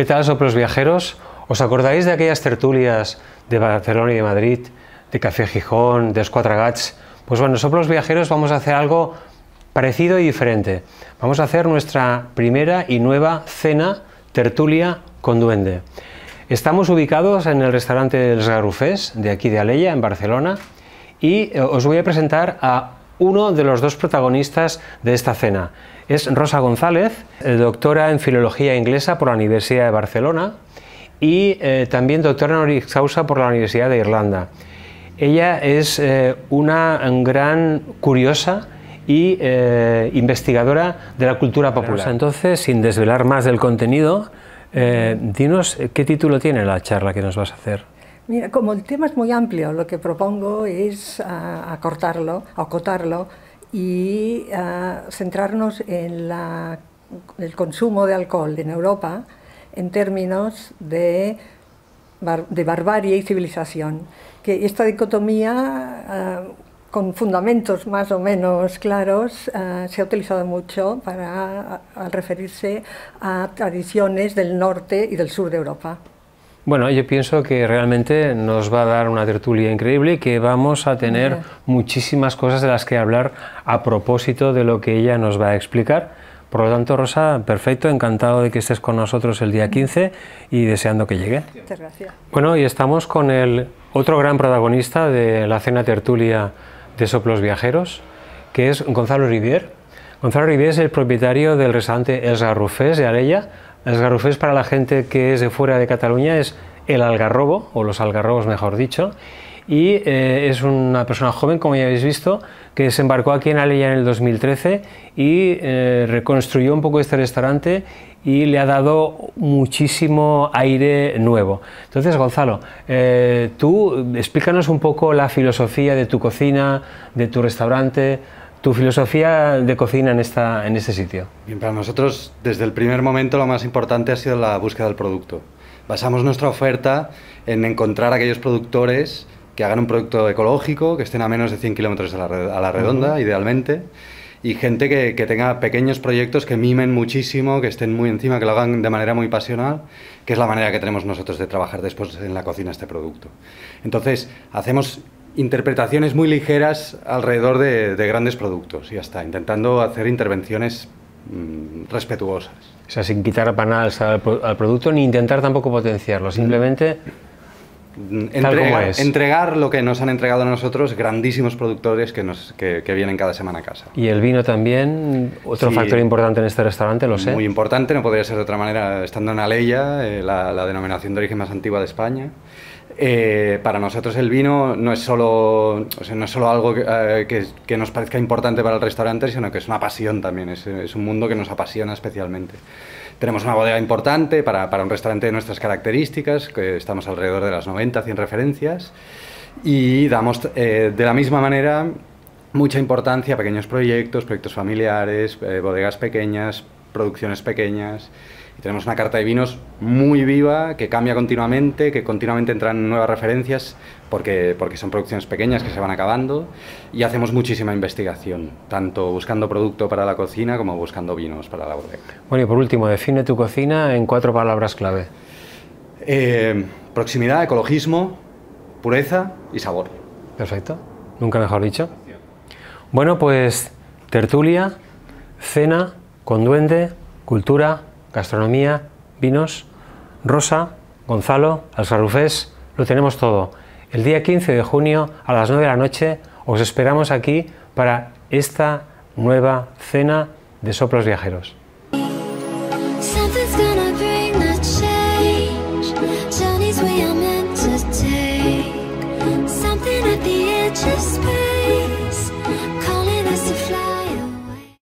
¿Qué tal, soplos viajeros? ¿Os acordáis de aquellas tertulias de Barcelona y de Madrid, de Café Gijón, de los Gats? Pues bueno, soplos viajeros vamos a hacer algo parecido y diferente. Vamos a hacer nuestra primera y nueva cena tertulia con duende. Estamos ubicados en el restaurante El Garufés, de aquí de Aleya, en Barcelona, y eh, os voy a presentar a uno de los dos protagonistas de esta cena. Es Rosa González, eh, doctora en Filología Inglesa por la Universidad de Barcelona y eh, también doctora en causa por la Universidad de Irlanda. Ella es eh, una gran curiosa y investigadora de la cultura popular. entonces, sin desvelar más del contenido, dinos qué título tiene la charla que nos vas a hacer como el tema es muy amplio, lo que propongo es ah, acortarlo, acotarlo y ah, centrarnos en el consumo de alcohol en Europa en términos de, barbarie y civilización. Que esta dicotomía ah, con fundamentos más o menos claros, se ha utilizado mucho para referirse a tradiciones del norte y del sur de Europa. Bueno, yo pienso que realmente nos va a dar una tertulia increíble y que vamos a tener muchísimas cosas de las que hablar a propósito de lo que ella nos va a explicar. Por lo tanto, Rosa, perfecto, encantado de que estés con nosotros el día 15 y deseando que llegue. Muchas gracias. Bueno, y estamos con el otro gran protagonista de la cena tertulia de Soplos Viajeros, que es Gonzalo Rivier. Gonzalo Rivier es el propietario del restaurante El Rufés de Arella, las garufes para la gente que es de fuera de Cataluña es el algarrobo, o los algarrobos mejor dicho, y eh, es una persona joven, como ya habéis visto, que desembarcó aquí en Alella en el 2013 y eh, reconstruyó un poco este restaurante y le ha dado muchísimo aire nuevo. Entonces, Gonzalo, eh, tú explícanos un poco la filosofía de tu cocina, de tu restaurante, tu filosofía de cocina en, esta, en este sitio? para nosotros, desde el primer momento, lo más importante ha sido la búsqueda del producto. Basamos nuestra oferta en encontrar aquellos productores que hagan un producto ecológico, que estén a menos de 100 kilómetros a, la, redonda, idealmente, y gente que, que, tenga pequeños proyectos que mimen muchísimo, que estén muy encima, que lo hagan de manera muy pasional, que es la manera que tenemos nosotros de trabajar después en la cocina este producto. Entonces, hacemos interpretaciones muy ligeras alrededor de, grandes productos, y hasta intentando hacer intervenciones mm, respetuosas. O sea, sin quitar panales al, al, producto ni intentar tampoco potenciarlo, simplemente... Mm, entregar lo que nos han entregado a nosotros grandísimos productores que, nos, que, vienen cada semana a casa. Y el vino también, otro factor importante en este restaurante, lo sé. Muy importante, no podría ser de otra manera, estando en Aleya, eh, la, denominación de origen más antigua de España. Eh, para nosotros el vino no es solo, no es solo algo eh, que, nos parezca importante para el restaurante, sino que es una pasión también, es, un mundo que nos apasiona especialmente. Tenemos una bodega importante para, un restaurante de nuestras características, que estamos alrededor de las 90, 100 referencias, y damos eh, de la misma manera mucha importancia a pequeños proyectos, proyectos familiares, bodegas pequeñas, producciones pequeñas tenemos una carta de vinos muy viva, que cambia continuamente, que continuamente entran nuevas referencias, porque, porque son producciones pequeñas que se van acabando, y hacemos muchísima investigación, tanto buscando producto para la cocina como buscando vinos para la bodega. Bueno, y por último, define tu cocina en cuatro palabras clave. Eh, proximidad, ecologismo, pureza y sabor. Perfecto, nunca mejor dicho. Bueno, pues tertulia, cena, con duende, cultura, gastronomía, vinos, Rosa, Gonzalo, alzarrufés, lo tenemos todo. El día 15 de junio a las 9 de la noche os esperamos aquí para esta nueva cena de soplos viajeros.